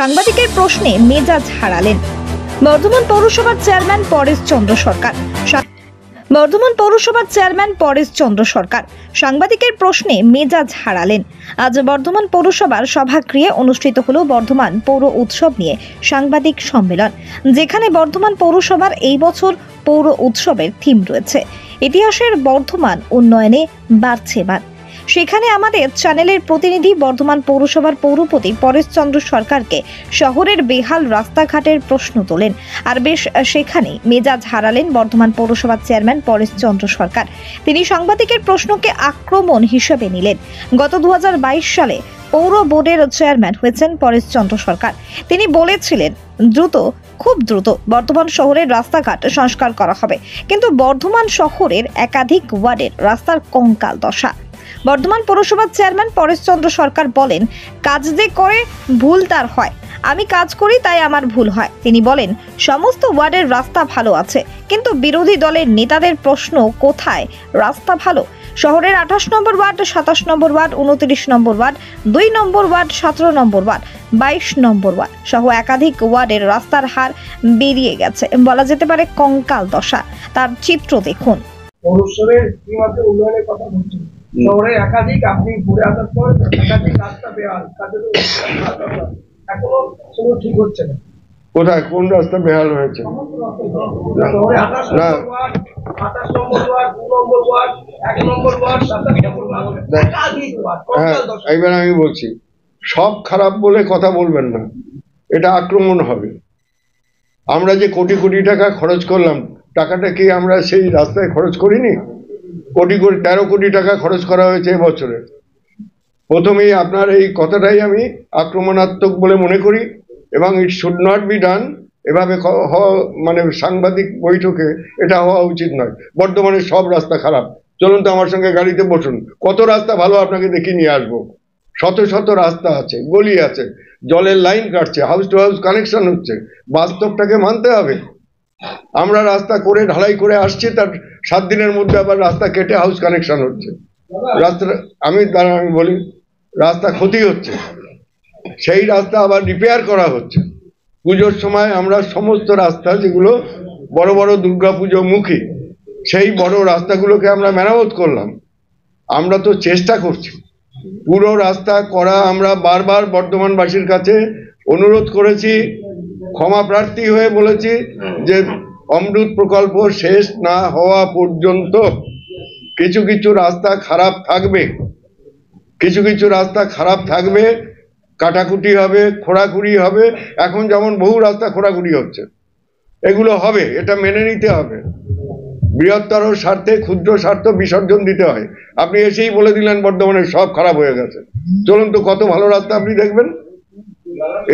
সাংবাদিকের প্রশ্নে মেজাজ হারালেন বর্ধমান পৌরসভার চেয়ারম্যান পরেশ চন্দ্র সরকার বর্ধমান পৌরসভার চেয়ারম্যান পরেশ চন্দ্র সরকার সাংবাদিকের প্রশ্নে মেজাজ হারালেন আজ বর্ধমান পৌরসভার সভাগৃহে অনুষ্ঠিত হল বর্ধমান পৌর উৎসব নিয়ে সাংবাদিক সম্মেলন যেখানে বর্ধমান পৌরসভার এই বছর পৌর উৎসবের থিম রয়েছে ইতিহাসের বর্ধমান উন্নয়নে বাড়ছে বার সেখানে আমাদের চ্যানেলের প্রতিনিধি বর্ধমান পৌরসভার পৌরপতি পরেশচন্দ্র সরকারকে শহরের বেহাল রাস্তাঘাটের প্রশ্ন তোলেন আর বেশ সেখানে মেজাজ হারালেন বর্ধমান পৌরসভার চেয়ারম্যান পরেশচন্দ্র সরকার তিনি সাংবাদিকের প্রশ্নকে আক্রমণ হিসেবে নিলেন গত দু সালে পৌর বোর্ডের চেয়ারম্যান হয়েছেন পরেশচন্দ্র সরকার তিনি বলেছিলেন দ্রুত খুব দ্রুত বর্ধমান শহরের রাস্তাঘাট সংস্কার করা হবে কিন্তু বর্ধমান শহরের একাধিক ওয়ার্ডের রাস্তার কঙ্কাল দশা বর্ধমান পৌরসভার চেয়ারম্যান পরেশচন্দ্র সরকার বলেন কাজ যে করে ভুল তার হয় আমি কাজ করি তাই আমার ভুল হয় তিনি বলেন সমস্ত ওয়ার্ডের রাস্তা ভালো আছে কিন্তু বিরোধী দলের নেতাদের প্রশ্ন কোথায় রাস্তা ভালো শহরের আঠাশ নম্বর ওয়ার্ড সাতাশ নম্বর ওয়ার্ড উনত্রিশ নম্বর ওয়ার্ড দুই নম্বর ওয়ার্ড সতেরো নম্বর ওয়ার্ড বাইশ নম্বর ওয়ার্ড সহ একাধিক ওয়ার্ডের রাস্তার হার বেরিয়ে গেছে বলা যেতে পারে কঙ্কাল দশা তার চিত্র দেখুন পৌরসভার উন্নয়নের কথা বলছেন শহরে একাধিক আপনি ঘুরে আসার পর একাধিক রাস্তা বেহাল এখনো ঠিক হচ্ছে না কোথায় কোন রাস্তা বেহাল হয়েছে হ্যাঁ, এইবার আমি বলছি সব খারাপ বলে কথা বলবেন না এটা আক্রমণ হবে আমরা যে কোটি কোটি টাকা খরচ করলাম টাকাটা কি আমরা সেই রাস্তায় খরচ করিনি কোটি কোটি তেরো কোটি টাকা খরচ করা হয়েছে এবছরে প্রথমেই আপনার এই কথাটাই আমি আক্রমণাত্মক বলে মনে করি এবং it should not be done এভাবে মানে সাংবাদিক বৈঠকে এটা হওয়া উচিত নয় বর্তমানে সব রাস্তা খারাপ চলুন তো আমার সঙ্গে গাড়িতে বসুন কত রাস্তা ভালো আপনাকে দেখিয়ে নিয়ে আসবো শত শত রাস্তা আছে গলি আছে জলের লাইন কাটছে হাউস টু হাউস কানেকশন হচ্ছে বাস্তবটাকে মানতে হবে আমরা রাস্তা করে ঢালাই করে আসছি তার সাত দিনের মধ্যে আবার রাস্তা কেটে হাউস কানেকশন হচ্ছে রাস্তা আমি তারা আমি বলি রাস্তা ক্ষতি হচ্ছে সেই রাস্তা আবার রিপেয়ার করা হচ্ছে পুজোর সময় আমরা সমস্ত রাস্তা যেগুলো বড় বড় দুর্গা পুজো মুখী সেই বড় রাস্তাগুলোকে আমরা মেরামত করলাম আমরা তো চেষ্টা করছি পুরো রাস্তা করা আমরা বারবার বর্ধমানবাসীর কাছে অনুরোধ করেছি ক্ষমা প্রার্থী হয়ে বলেছি যে অমৃত প্রকল্প শেষ না হওয়া পর্যন্ত কিছু কিছু রাস্তা খারাপ থাকবে কিছু কিছু রাস্তা খারাপ থাকবে কাটাকুটি হবে খোড়াখুড়ি হবে এখন যেমন বহু রাস্তা খোড়াখুড়ি হচ্ছে এগুলো হবে এটা মেনে নিতে হবে বৃহত্তর স্বার্থে ক্ষুদ্র স্বার্থ বিসর্জন দিতে হয় আপনি এসেই বলে দিলেন বর্ধমানে সব খারাপ হয়ে গেছে চলুন তো কত ভালো রাস্তা আপনি দেখবেন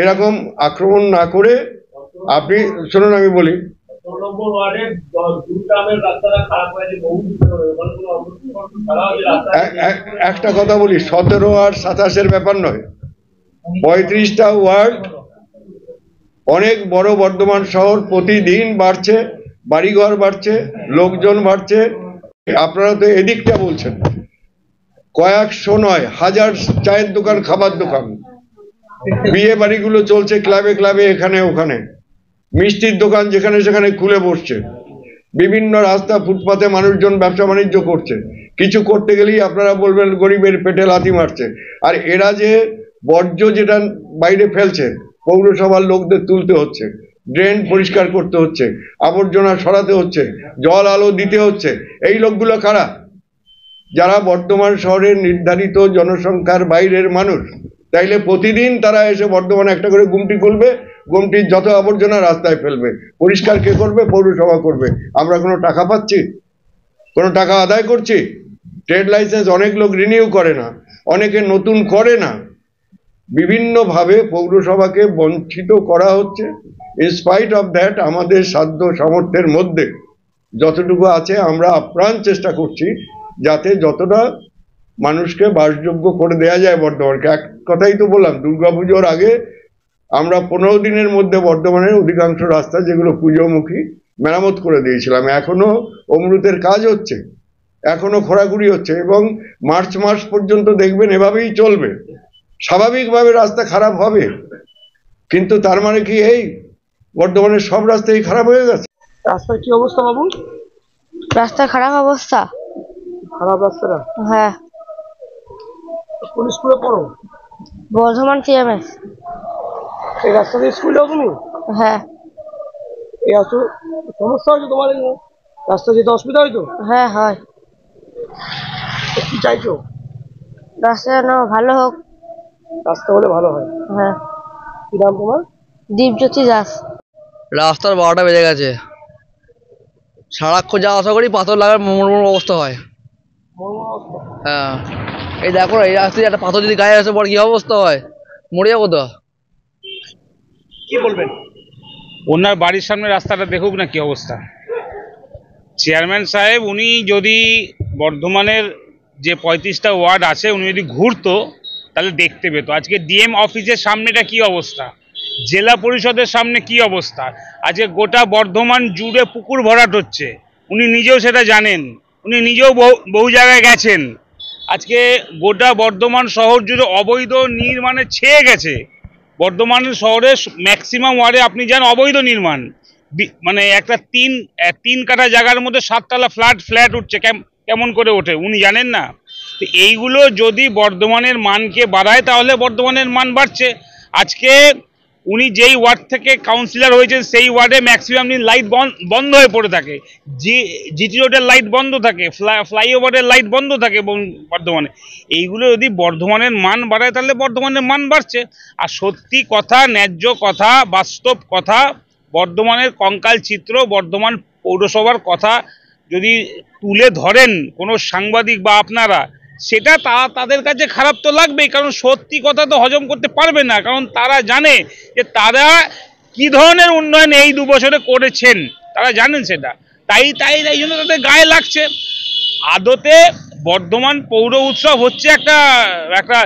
এরকম আক্রমণ না করে আপনি শুনুন আমি বলি নম্বর ওয়ার্ডে রাস্তাটা খারাপ হয়েছে বহু একটা কথা বলি সতেরো আর সাতাশের ব্যাপার নয় পঁয়ত্রিশটা ওয়ার্ড অনেক বড় বর্ধমান শহর প্রতিদিন বাড়ছে বাড়িঘর বাড়ছে লোকজন বাড়ছে আপনারা তো এদিকটা বলছেন কয়েকশো নয় হাজার চায়ের দোকান খাবার দোকান বিয়ে বাড়িগুলো চলছে ক্লাবে ক্লাবে এখানে ওখানে মিষ্টির দোকান যেখানে সেখানে খুলে বসছে বিভিন্ন রাস্তা ফুটপাতে মানুষজন ব্যবসা বাণিজ্য করছে কিছু করতে গেলেই আপনারা বলবেন গরিবের পেটে লাথি মারছে আর এরা যে বর্জ্য যেটা বাইরে ফেলছে পৌরসভার লোকদের তুলতে হচ্ছে ড্রেন পরিষ্কার করতে হচ্ছে আবর্জনা সরাতে হচ্ছে জল আলো দিতে হচ্ছে এই লোকগুলো কারা যারা বর্তমান শহরের নির্ধারিত জনসংখ্যার বাইরের মানুষ তাইলে প্রতিদিন তারা এসে বর্ধমানে একটা করে গুমটি খুলবে গুমটি যত আবর্জনা রাস্তায় ফেলবে পরিষ্কার কে করবে পৌরসভা করবে আমরা কোনো টাকা পাচ্ছি কোনো টাকা আদায় করছি ট্রেড লাইসেন্স অনেক লোক রিনিউ করে না অনেকে নতুন করে না বিভিন্নভাবে পৌরসভাকে বঞ্চিত করা হচ্ছে ইনস্পাইট অফ দ্যাট আমাদের সাধ্য সামর্থ্যের মধ্যে যতটুকু আছে আমরা আপ্রাণ চেষ্টা করছি যাতে যতটা মানুষকে বাসযোগ্য করে দেয়া যায় বর্ধমানকে এক কথাই তো বললাম দুর্গাপুজোর আগে আমরা পনেরো দিনের মধ্যে বর্ধমানের অধিকাংশ রাস্তা যেগুলো পুজোমুখী মেরামত করে দিয়েছিলাম এখনও অমৃতের কাজ হচ্ছে এখনও খোরাখুরি হচ্ছে এবং মার্চ মাস পর্যন্ত দেখবেন এভাবেই চলবে স্বাভাবিকভাবে রাস্তা খারাপ হবে কিন্তু তার মানে কি এই বর্ধমানের সব রাস্তাই খারাপ হয়ে গেছে রাস্তার কি অবস্থা বাবু রাস্তা খারাপ অবস্থা খারাপ রাস্তাটা হ্যাঁ পুলিশ স্কুলে পড়ো বর্ধমান সিএমএস এই রাস্তা দিয়ে স্কুল যাও তুমি হ্যাঁ এই আসো সমস্যা হয়েছে তোমার এই রাস্তা যেতে অসুবিধা হয়তো হ্যাঁ হয় কি চাইছো রাস্তা না ভালো হোক রাস্তা হলে ভালো হয় হ্যাঁ কি নাম তোমার দীপজ্যোতি দাস রাস্তার বারোটা বেজে গেছে সারাক্ষণ যা আশা করি পাথর লাগার মরমর অবস্থা হয় হ্যাঁ এই দেখো এই রাস্তায় একটা পাথর যদি গায়ে আসে পর কী অবস্থা হয় মরে যাবো তো কি বলবেন ওনার বাড়ির সামনে রাস্তাটা দেখুক না কি অবস্থা চেয়ারম্যান সাহেব উনি যদি বর্ধমানের যে পঁয়ত্রিশটা ওয়ার্ড আছে উনি যদি ঘুরতো তাহলে দেখতে পেতো আজকে ডিএম অফিসের সামনেটা কি অবস্থা জেলা পরিষদের সামনে কি অবস্থা আজকে গোটা বর্ধমান জুড়ে পুকুর ভরাট হচ্ছে উনি নিজেও সেটা জানেন উনি নিজেও বহু জায়গায় গেছেন আজকে গোটা বর্ধমান শহর জুড়ে অবৈধ নির্মাণে ছেয়ে গেছে বর্ধমান শহরে ম্যাক্সিমাম ওয়ার্ডে আপনি যান অবৈধ নির্মাণ মানে একটা তিন তিন কাটা জায়গার মধ্যে সাততলা ফ্ল্যাট ফ্ল্যাট উঠছে কেমন করে ওঠে উনি জানেন না তো এইগুলো যদি বর্ধমানের মানকে বাড়ায় তাহলে বর্ধমানের মান বাড়ছে আজকে উনি যেই ওয়ার্ড থেকে কাউন্সিলর হয়েছেন সেই ওয়ার্ডে ম্যাক্সিমাম দিন লাইট বন্ধ হয়ে পড়ে থাকে জি জিটি রোডের লাইট বন্ধ থাকে ফ্লাইওভারের লাইট বন্ধ থাকে বর্ধমানে এইগুলো যদি বর্ধমানের মান বাড়ায় তাহলে বর্ধমানের মান বাড়ছে আর সত্যি কথা ন্যায্য কথা বাস্তব কথা বর্ধমানের কঙ্কাল চিত্র বর্ধমান পৌরসভার কথা যদি তুলে ধরেন কোনো সাংবাদিক বা আপনারা সেটা তা তাদের কাছে খারাপ তো লাগবেই কারণ সত্যি কথা তো হজম করতে পারবে না কারণ তারা জানে যে তারা কি ধরনের উন্নয়ন এই দু বছরে করেছেন তারা জানেন সেটা তাই তাই তাই জন্য তাদের গায়ে লাগছে আদতে বর্ধমান পৌর উৎসব হচ্ছে একটা একটা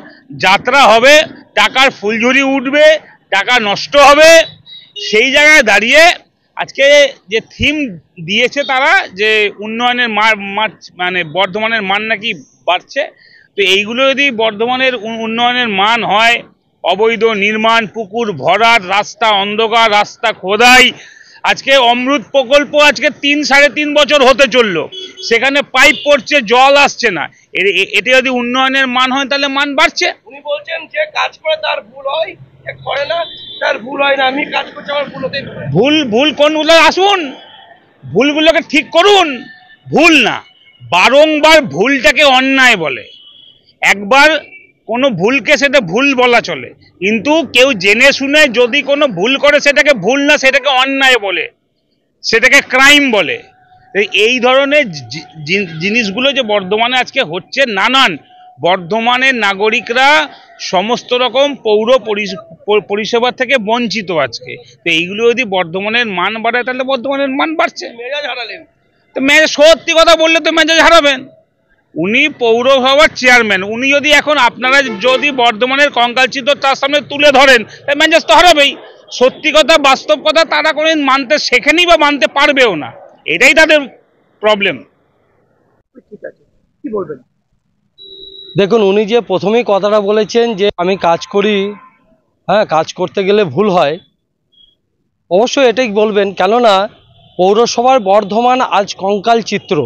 যাত্রা হবে টাকার ফুলঝুরি উঠবে টাকা নষ্ট হবে সেই জায়গায় দাঁড়িয়ে আজকে যে থিম দিয়েছে তারা যে উন্নয়নের মার মানে বর্ধমানের মান নাকি বাড়ছে তো এইগুলো যদি বর্ধমানের উন্নয়নের মান হয় অবৈধ নির্মাণ পুকুর ভরাট রাস্তা অন্ধকার রাস্তা খোদাই আজকে অমৃত প্রকল্প আজকে তিন সাড়ে তিন বছর হতে চলল সেখানে পাইপ পড়ছে জল আসছে না এটা যদি উন্নয়নের মান হয় তাহলে মান বাড়ছে উনি বলছেন যে কাজ করে তার ভুল হয় ভুল ভুল হতেই ভুল ভুল কোনগুলো আসুন ভুলগুলোকে ঠিক করুন ভুল না বারংবার ভুলটাকে অন্যায় বলে একবার কোনো ভুলকে সেটা ভুল বলা চলে কিন্তু কেউ জেনে শুনে যদি কোনো ভুল করে সেটাকে ভুল না সেটাকে অন্যায় বলে সেটাকে ক্রাইম বলে এই ধরনের জিনিসগুলো যে বর্ধমানে আজকে হচ্ছে নানান বর্ধমানের নাগরিকরা সমস্ত রকম পৌর পরিষেবা থেকে বঞ্চিত আজকে তো এইগুলো যদি বর্ধমানের মান বাড়ায় তাহলে বর্ধমানের মান বাড়ছে মেজাজ হারালেন তো মেজাজ সত্যি কথা বললে তো মেজাজ হারাবেন উনি পৌরসভার চেয়ারম্যান উনি যদি এখন আপনারা যদি বর্ধমানের কঙ্কালচিত্র তার সামনে তুলে ধরেন তাই মেজাজ তো হারাবেই সত্যি কথা বাস্তব কথা তারা কোনো মানতে শেখেনি বা মানতে পারবেও না এটাই তাদের প্রবলেম ঠিক আছে কি বলবেন দেখুন উনি যে প্রথমেই কথাটা বলেছেন যে আমি কাজ করি হ্যাঁ কাজ করতে গেলে ভুল হয় অবশ্যই এটাই বলবেন কেননা পৌরসভার বর্ধমান আজ কঙ্কাল চিত্র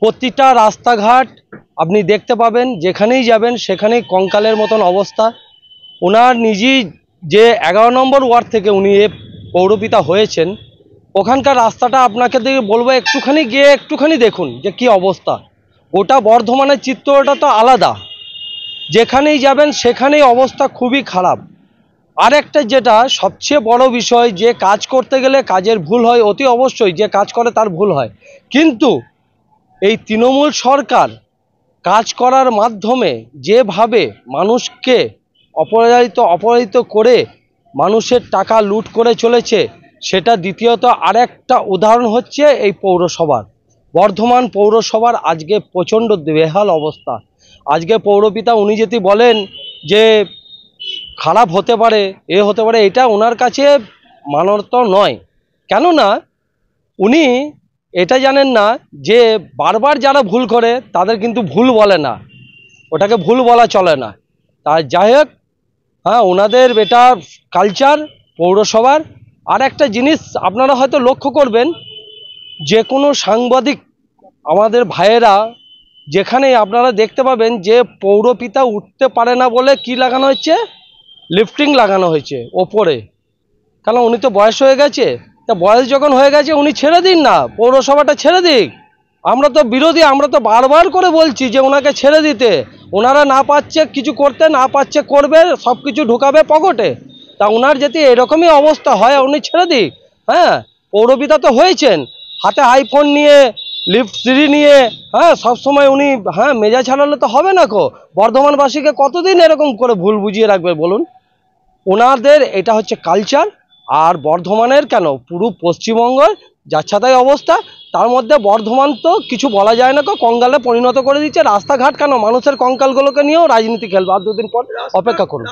প্রতিটা রাস্তাঘাট আপনি দেখতে পাবেন যেখানেই যাবেন সেখানেই কঙ্কালের মতন অবস্থা ওনার নিজেই যে এগারো নম্বর ওয়ার্ড থেকে উনি এ পৌরপিতা হয়েছেন ওখানকার রাস্তাটা আপনাকে বলবো একটুখানি গিয়ে একটুখানি দেখুন যে কি অবস্থা গোটা বর্ধমানের চিত্রটা তো আলাদা যেখানেই যাবেন সেখানেই অবস্থা খুবই খারাপ আর একটা যেটা সবচেয়ে বড় বিষয় যে কাজ করতে গেলে কাজের ভুল হয় অতি অবশ্যই যে কাজ করে তার ভুল হয় কিন্তু এই তৃণমূল সরকার কাজ করার মাধ্যমে যেভাবে মানুষকে অপরাজিত অপরাজিত করে মানুষের টাকা লুট করে চলেছে সেটা দ্বিতীয়ত আরেকটা উদাহরণ হচ্ছে এই পৌরসভার বর্ধমান পৌরসভার আজকে প্রচণ্ড বেহাল অবস্থা আজকে পৌরপিতা উনি যদি বলেন যে খারাপ হতে পারে এ হতে পারে এটা ওনার কাছে মানত নয় কেননা উনি এটা জানেন না যে বারবার যারা ভুল করে তাদের কিন্তু ভুল বলে না ওটাকে ভুল বলা চলে না তার যাই হোক হ্যাঁ ওনাদের এটা কালচার পৌরসভার আর একটা জিনিস আপনারা হয়তো লক্ষ্য করবেন যে কোনো সাংবাদিক আমাদের ভাইয়েরা যেখানে আপনারা দেখতে পাবেন যে পৌরপিতা উঠতে পারে না বলে কি লাগানো হয়েছে লিফটিং লাগানো হয়েছে ওপরে কারণ উনি তো বয়স হয়ে গেছে তা বয়স যখন হয়ে গেছে উনি ছেড়ে দিন না পৌরসভাটা ছেড়ে দিক আমরা তো বিরোধী আমরা তো বারবার করে বলছি যে ওনাকে ছেড়ে দিতে ওনারা না পাচ্ছে কিছু করতে না পাচ্ছে করবে সব কিছু ঢুকাবে পকেটে তা ওনার যদি এরকমই অবস্থা হয় উনি ছেড়ে দিক হ্যাঁ পৌরপিতা তো হয়েছেন হাতে আইফোন নিয়ে লিফট সিঁড়ি নিয়ে হ্যাঁ সবসময় উনি হ্যাঁ মেজা ছাড়ালে তো হবে না কো বর্ধমানবাসীকে কতদিন এরকম করে ভুল বুঝিয়ে রাখবে বলুন ওনাদের এটা হচ্ছে কালচার আর বর্ধমানের কেন পুরো পশ্চিমবঙ্গের যাচ্ছাতাই অবস্থা তার মধ্যে বর্ধমান তো কিছু বলা যায় না কো কঙ্কালে পরিণত করে দিচ্ছে রাস্তাঘাট কেন মানুষের কঙ্কালগুলোকে নিয়েও রাজনীতি খেলবে আর দুদিন পর অপেক্ষা করুন